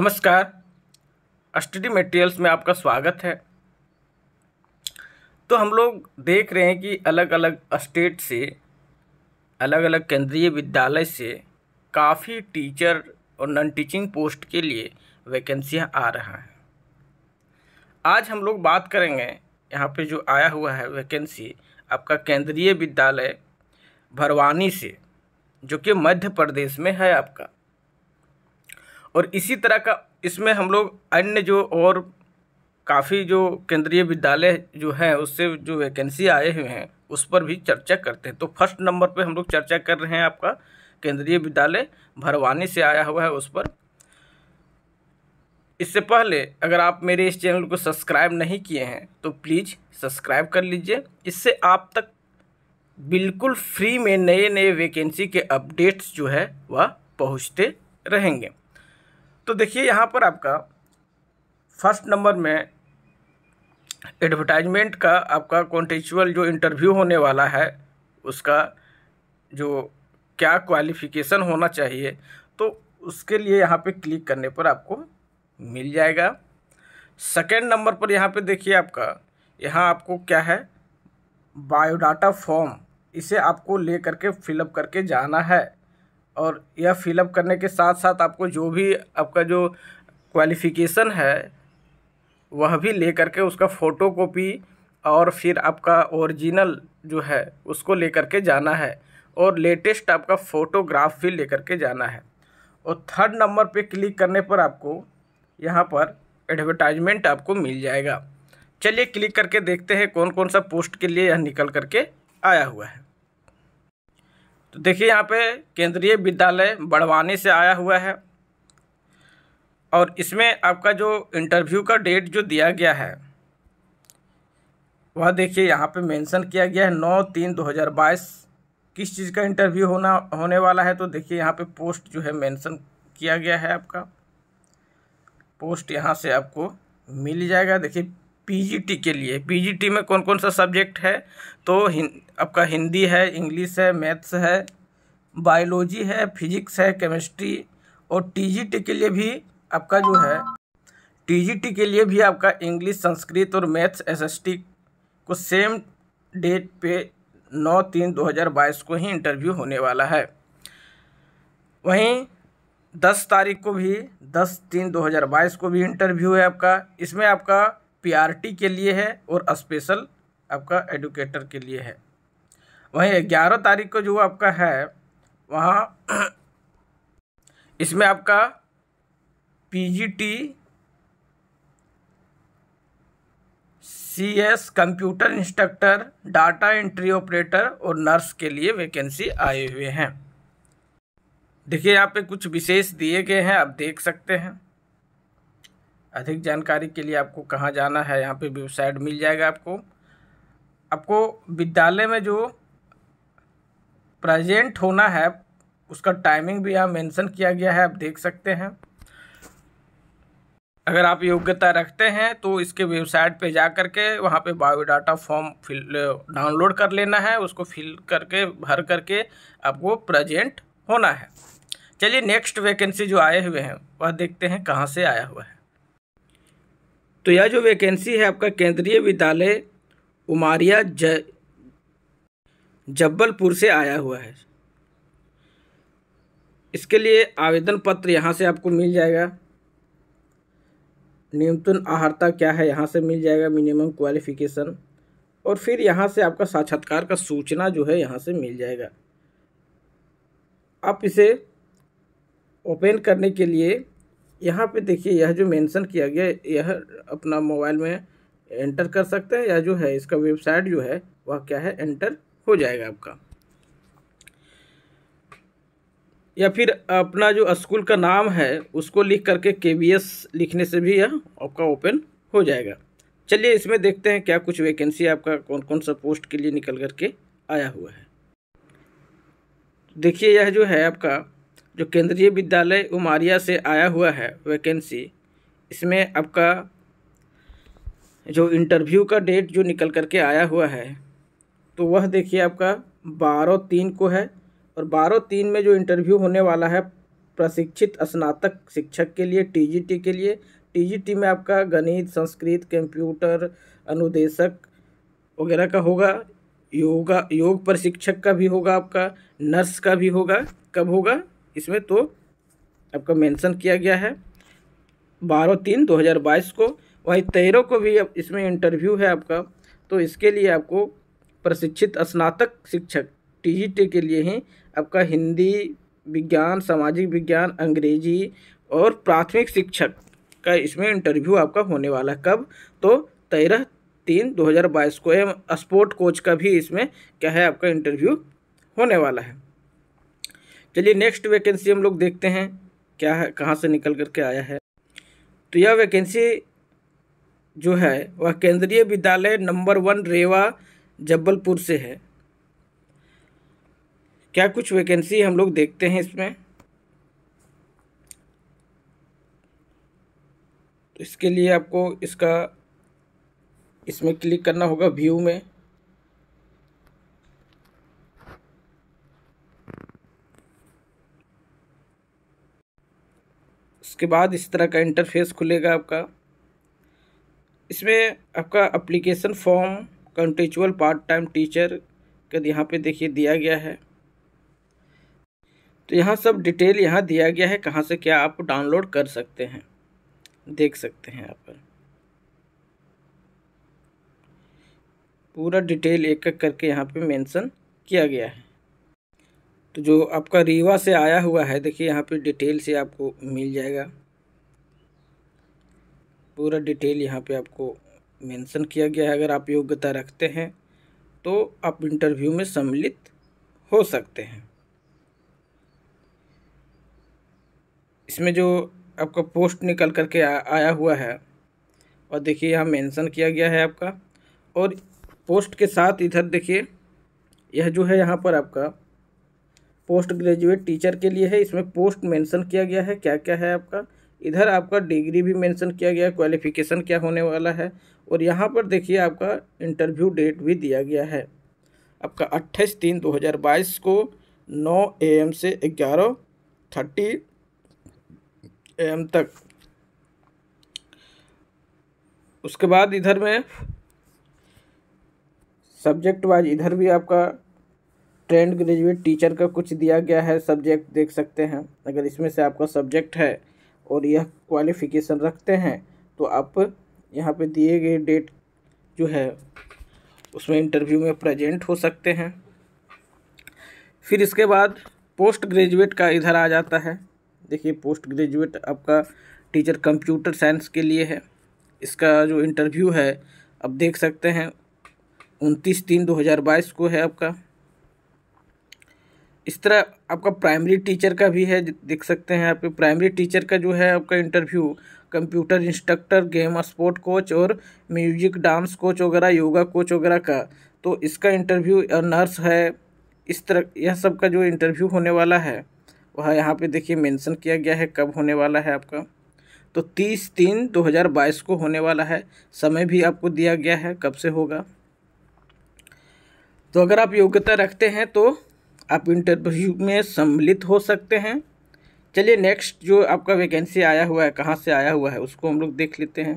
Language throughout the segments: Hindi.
नमस्कार स्टडी मटेरियल्स में आपका स्वागत है तो हम लोग देख रहे हैं कि अलग अलग स्टेट से अलग अलग केंद्रीय विद्यालय से काफ़ी टीचर और नॉन टीचिंग पोस्ट के लिए वैकेंसियां आ रहा है आज हम लोग बात करेंगे यहाँ पे जो आया हुआ है वैकेंसी आपका केंद्रीय विद्यालय भरवानी से जो कि मध्य प्रदेश में है आपका और इसी तरह का इसमें हम लोग अन्य जो और काफ़ी जो केंद्रीय विद्यालय जो हैं उससे जो वैकेंसी आए हुए हैं उस पर भी चर्चा करते हैं तो फर्स्ट नंबर पे हम लोग चर्चा कर रहे हैं आपका केंद्रीय विद्यालय भरवानी से आया हुआ है उस पर इससे पहले अगर आप मेरे इस चैनल को सब्सक्राइब नहीं किए हैं तो प्लीज़ सब्सक्राइब कर लीजिए इससे आप तक बिल्कुल फ्री में नए नए वैकेंसी के अपडेट्स जो है वह पहुँचते रहेंगे तो देखिए यहाँ पर आपका फर्स्ट नंबर में एडवर्टाइजमेंट का आपका कॉन्टेक्चुअल जो इंटरव्यू होने वाला है उसका जो क्या क्वालिफ़िकेशन होना चाहिए तो उसके लिए यहाँ पे क्लिक करने पर आपको मिल जाएगा सेकेंड नंबर पर यहाँ पे देखिए आपका यहाँ आपको क्या है बायोडाटा फॉर्म इसे आपको ले करके फिलअप करके जाना है और यह फिलअप करने के साथ साथ आपको जो भी आपका जो क्वालिफ़िकेशन है वह भी ले करके उसका फ़ोटो कॉपी और फिर आपका ओरिजिनल जो है उसको ले करके जाना है और लेटेस्ट आपका फ़ोटोग्राफ भी ले करके जाना है और थर्ड नंबर पे क्लिक करने पर आपको यहाँ पर एडवर्टाइजमेंट आपको मिल जाएगा चलिए क्लिक करके देखते हैं कौन कौन सा पोस्ट के लिए यह निकल करके आया हुआ है देखिए यहाँ पे केंद्रीय विद्यालय बड़वानी से आया हुआ है और इसमें आपका जो इंटरव्यू का डेट जो दिया गया है वह देखिए यहाँ पे मेंशन किया गया है नौ तीन दो हज़ार बाईस किस चीज़ का इंटरव्यू होना होने वाला है तो देखिए यहाँ पे पोस्ट जो है मेंशन किया गया है आपका पोस्ट यहाँ से आपको मिल जाएगा देखिए पीजीटी के लिए पीजीटी में कौन कौन सा सब्जेक्ट है तो हिं, आपका हिंदी है इंग्लिश है मैथ्स है बायोलॉजी है फिजिक्स है केमिस्ट्री और टीजीटी के लिए भी आपका जो है टीजीटी के लिए भी आपका इंग्लिश संस्कृत और मैथ्स एसएसटी को सेम डेट पे नौ तीन दो हज़ार बाईस को ही इंटरव्यू होने वाला है वहीं दस तारीख को भी दस तीन दो हज़ार बाईस को भी इंटरव्यू है आपका इसमें आपका पीआरटी के लिए है और स्पेशल आपका एडुकेटर के लिए है वहीं ग्यारह तारीख को जो आपका है वहाँ इसमें आपका PGT CS computer instructor data entry operator और नर्स के लिए वैकेंसी आए हुए हैं देखिए यहाँ पे कुछ विशेष दिए गए हैं आप देख सकते हैं अधिक जानकारी के लिए आपको कहाँ जाना है यहाँ पे वेबसाइट मिल जाएगा आपको आपको विद्यालय में जो प्रेजेंट होना है उसका टाइमिंग भी यहाँ मेंशन किया गया है आप देख सकते हैं अगर आप योग्यता रखते हैं तो इसके वेबसाइट पे जा कर के वहाँ पर बायोडाटा फॉर्म फिल डाउनलोड कर लेना है उसको फिल करके भर करके आपको प्रेजेंट होना है चलिए नेक्स्ट वैकेंसी जो आए हुए हैं वह देखते हैं कहाँ से आया हुआ है तो यह जो वैकेंसी है आपका केंद्रीय विद्यालय उमारिया जय जबलपुर से आया हुआ है इसके लिए आवेदन पत्र यहाँ से आपको मिल जाएगा न्यूनतम आहारता क्या है यहाँ से मिल जाएगा मिनिमम क्वालिफिकेशन और फिर यहाँ से आपका साक्षात्कार का सूचना जो है यहाँ से मिल जाएगा आप इसे ओपन करने के लिए यहाँ पे देखिए यह जो मेंशन किया गया यह अपना मोबाइल में एंटर कर सकते हैं या जो है इसका वेबसाइट जो है वह क्या है एंटर हो जाएगा आपका या फिर अपना जो स्कूल का नाम है उसको लिख करके के लिखने से भी यह आपका ओपन हो जाएगा चलिए इसमें देखते हैं क्या कुछ वैकेंसी आपका कौन कौन सा पोस्ट के लिए निकल करके आया हुआ है देखिए यह जो है आपका जो केंद्रीय विद्यालय उमारिया से आया हुआ है वैकेंसी इसमें आपका जो इंटरव्यू का डेट जो निकल करके आया हुआ है तो वह देखिए आपका बारह तीन को है और बारह तीन में जो इंटरव्यू होने वाला है प्रशिक्षित स्नातक शिक्षक के लिए टीजीटी के लिए टीजीटी में आपका गणित संस्कृत कंप्यूटर अनुदेशक वगैरह का होगा योगा योग प्रशिक्षक का भी होगा आपका नर्स का भी होगा कब होगा इसमें तो आपका मेंशन किया गया है बारह तीन दो हज़ार बाईस को वहीं तेरह को भी इसमें इंटरव्यू है आपका तो इसके लिए आपको प्रशिक्षित स्नातक शिक्षक टी के लिए हैं आपका हिंदी विज्ञान सामाजिक विज्ञान अंग्रेजी और प्राथमिक शिक्षक का इसमें इंटरव्यू आपका होने वाला है कब तो तेरह तीन दो हज़ार बाईस को एम स्पोर्ट कोच का भी इसमें क्या है आपका इंटरव्यू होने वाला है चलिए नेक्स्ट वैकेंसी हम लोग देखते हैं क्या है कहाँ से निकल कर के आया है तो यह वैकेंसी जो है वह केंद्रीय विद्यालय नंबर वन रेवा जबलपुर से है क्या कुछ वैकेंसी हम लोग देखते हैं इसमें तो इसके लिए आपको इसका इसमें क्लिक करना होगा व्यू में उसके बाद इस तरह का इंटरफेस खुलेगा आपका इसमें आपका application form contractual part time teacher का यहाँ पे देखिए दिया गया है तो यहाँ सब डिटेल यहाँ दिया गया है कहाँ से क्या आप डाउनलोड कर सकते हैं देख सकते हैं यहाँ पर पूरा डिटेल एक एक करके यहाँ पे मेंशन किया गया है तो जो आपका रीवा से आया हुआ है देखिए यहाँ पे डिटेल से आपको मिल जाएगा पूरा डिटेल यहाँ पे आपको मेंशन किया गया है अगर आप योग्यता रखते हैं तो आप इंटरव्यू में सम्मिलित हो सकते हैं इसमें जो आपका पोस्ट निकल करके आ, आया हुआ है और देखिए यहाँ मेंशन किया गया है आपका और पोस्ट के साथ इधर देखिए यह जो है यहाँ पर आपका पोस्ट ग्रेजुएट टीचर के लिए है इसमें पोस्ट मेंशन किया गया है क्या क्या है आपका इधर आपका डिग्री भी मेंशन किया गया क्वालिफिकेशन क्या होने वाला है और यहाँ पर देखिए आपका इंटरव्यू डेट भी दिया गया है आपका अट्ठाईस तीन दो हज़ार बाईस को नौ ए एम से ग्यारह थर्टी ए एम तक उसके बाद इधर में सब्जेक्ट वाइज इधर भी आपका ट्रेंड ग्रेजुएट टीचर का कुछ दिया गया है सब्जेक्ट देख सकते हैं अगर इसमें से आपका सब्जेक्ट है और यह क्वालिफ़िकेशन रखते हैं तो आप यहाँ पे दिए गए डेट जो है उसमें इंटरव्यू में प्रेजेंट हो सकते हैं फिर इसके बाद पोस्ट ग्रेजुएट का इधर आ जाता है देखिए पोस्ट ग्रेजुएट आपका टीचर कंप्यूटर साइंस के लिए है इसका जो इंटरव्यू है आप देख सकते हैं उनतीस तीन दो हज़ार बाईस को है आपका इस तरह आपका प्राइमरी टीचर का भी है देख सकते हैं आपके प्राइमरी टीचर का जो है आपका interview computer instructor game sport coach और म्यूजिक डांस कोच वगैरह योगा कोच वगैरह का तो इसका इंटरव्यू नर्स है इस तरह यह सब का जो इंटरव्यू होने वाला है वह यहाँ पे देखिए मेंशन किया गया है कब होने वाला है आपका तो तीस तीन दो हज़ार बाईस को होने वाला है समय भी आपको दिया गया है कब से होगा तो अगर आप योग्यता रखते हैं तो आप इंटरव्यू में सम्मिलित हो सकते हैं चलिए नेक्स्ट जो आपका वैकेंसी आया हुआ है कहाँ से आया हुआ है उसको हम लोग देख लेते हैं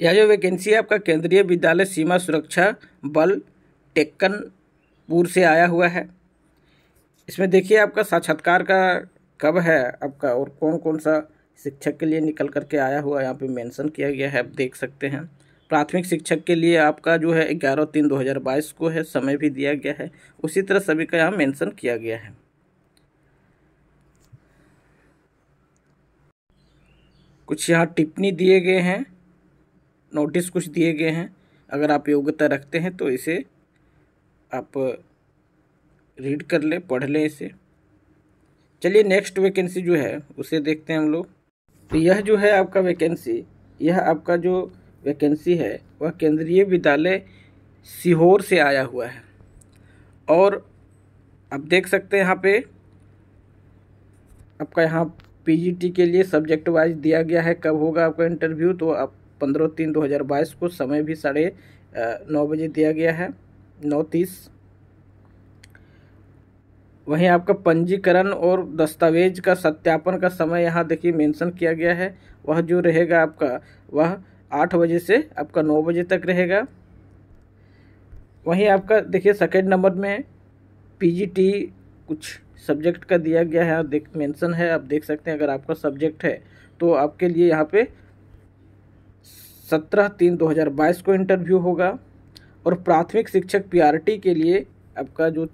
यह जो वैकेंसी है आपका केंद्रीय विद्यालय सीमा सुरक्षा बल टेक्कनपुर से आया हुआ है इसमें देखिए आपका साक्षात्कार का कब है आपका और कौन कौन सा शिक्षक के लिए निकल करके आया हुआ यहाँ पे मेंशन किया गया है आप देख सकते हैं प्राथमिक शिक्षक के लिए आपका जो है ग्यारह तीन दो हज़ार बाईस को है समय भी दिया गया है उसी तरह सभी का यहाँ मेंशन किया गया है कुछ यहाँ टिप्पणी दिए गए हैं नोटिस कुछ दिए गए हैं अगर आप योग्यता रखते हैं तो इसे आप रीड कर लें पढ़ लें इसे चलिए नेक्स्ट वैकेंसी जो है उसे देखते हैं हम लोग तो यह जो है आपका वैकेंसी यह आपका जो वैकेंसी है वह केंद्रीय विद्यालय सीहोर से आया हुआ है और आप देख सकते हैं यहाँ पे आपका यहाँ पीजीटी के लिए सब्जेक्ट वाइज दिया गया है कब होगा आपका इंटरव्यू तो आप पंद्रह तीन दो हज़ार बाईस को समय भी साढ़े नौ बजे दिया गया है नौ तीस वहीं आपका पंजीकरण और दस्तावेज का सत्यापन का समय यहाँ देखिए मेंशन किया गया है वह जो रहेगा आपका वह आठ बजे से आपका नौ बजे तक रहेगा वहीं आपका देखिए सेकेंड नंबर में पीजीटी कुछ सब्जेक्ट का दिया गया है देख मेंशन है आप देख सकते हैं अगर आपका सब्जेक्ट है तो आपके लिए यहाँ पे सत्रह तीन दो हज़ार बाईस को इंटरव्यू होगा और प्राथमिक शिक्षक पीआरटी के लिए आपका जो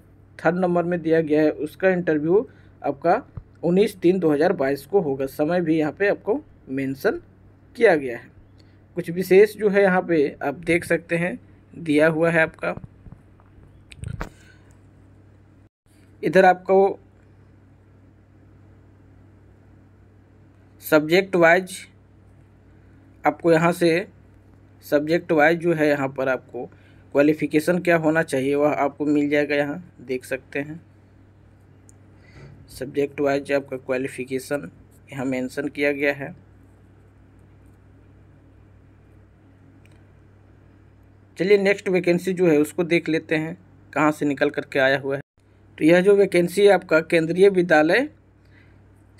थर्ड नंबर में दिया गया है उसका इंटरव्यू आपका उन्नीस तीन दो हज़ार बाईस को होगा समय भी यहाँ पर आपको मैंसन किया गया है कुछ विशेष जो है यहाँ पे आप देख सकते हैं दिया हुआ है आपका इधर आपको सब्जेक्ट वाइज आपको यहाँ से सब्जेक्ट वाइज जो है यहाँ पर आपको क्वालिफ़िकेशन क्या होना चाहिए वह आपको मिल जाएगा यहाँ देख सकते हैं सब्जेक्ट वाइज आपका क्वालिफ़िकेशन यहाँ मेंशन किया गया है चलिए नेक्स्ट वैकेंसी जो है उसको देख लेते हैं कहाँ से निकल करके आया हुआ है तो यह जो वैकेंसी है आपका केंद्रीय विद्यालय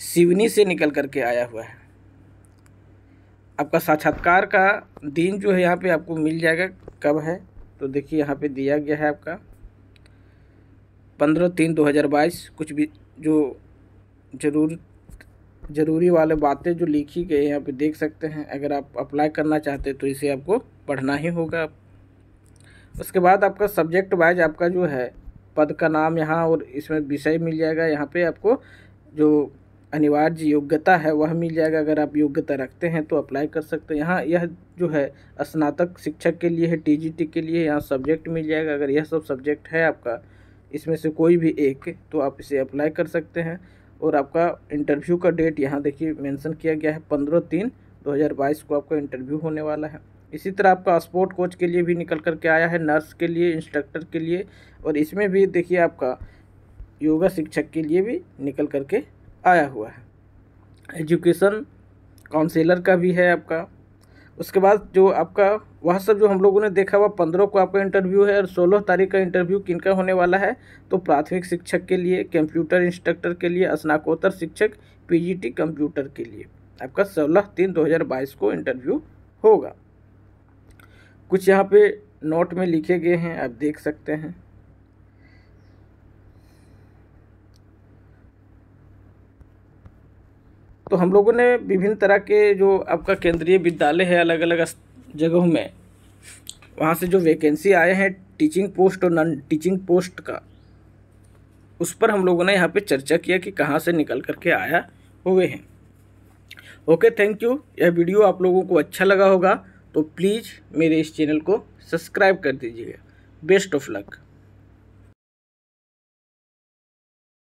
सिवनी से निकल करके आया हुआ है आपका साक्षात्कार का दिन जो है यहाँ पे आपको मिल जाएगा कब है तो देखिए यहाँ पे दिया गया है आपका पंद्रह तीन दो हज़ार बाईस कुछ भी जो जरूर ज़रूरी वाले बातें जो लिखी गई यहाँ पे देख सकते हैं अगर आप अप्लाई करना चाहते हैं तो इसे आपको पढ़ना ही होगा उसके बाद आपका सब्जेक्ट वाइज आपका जो है पद का नाम यहाँ और इसमें विषय मिल जाएगा यहाँ पे आपको जो अनिवार्य योग्यता है वह मिल जाएगा अगर आप योग्यता रखते हैं तो अप्लाई कर सकते हैं यहाँ यह जो है स्नातक शिक्षक के लिए है टीजीटी के लिए यहाँ सब्जेक्ट मिल जाएगा अगर यह सब सब्जेक्ट है आपका इसमें से कोई भी एक तो आप इसे अप्लाई कर सकते हैं और आपका इंटरव्यू का डेट यहाँ देखिए मेंशन किया गया है पंद्रह तीन बाईस को आपका इंटरव्यू होने वाला है इसी तरह आपका स्पोर्ट कोच के लिए भी निकल कर के आया है नर्स के लिए इंस्ट्रक्टर के लिए और इसमें भी देखिए आपका योगा शिक्षक के लिए भी निकल कर के आया हुआ है एजुकेशन काउंसिलर का भी है आपका उसके बाद जो आपका वह सब जो हम लोगों ने देखा हुआ पंद्रह को आपका इंटरव्यू है और सोलह तारीख का इंटरव्यू किन का होने वाला है तो प्राथमिक शिक्षक के लिए कंप्यूटर इंस्ट्रक्टर के लिए स्नाकोत्तर शिक्षक पीजीटी कंप्यूटर के लिए आपका सोलह तीन दो हज़ार बाईस को इंटरव्यू होगा कुछ यहाँ पे नोट में लिखे गए हैं आप देख सकते हैं तो हम लोगों ने विभिन्न तरह के जो आपका केंद्रीय विद्यालय है अलग अलग जगहों में वहाँ से जो वैकेंसी आए हैं टीचिंग पोस्ट और नॉन टीचिंग पोस्ट का उस पर हम लोगों ने यहाँ पे चर्चा किया कि कहाँ से निकल करके आया हुए हैं ओके थैंक यू यह वीडियो आप लोगों को अच्छा लगा होगा तो प्लीज़ मेरे इस चैनल को सब्सक्राइब कर दीजिएगा बेस्ट ऑफ लक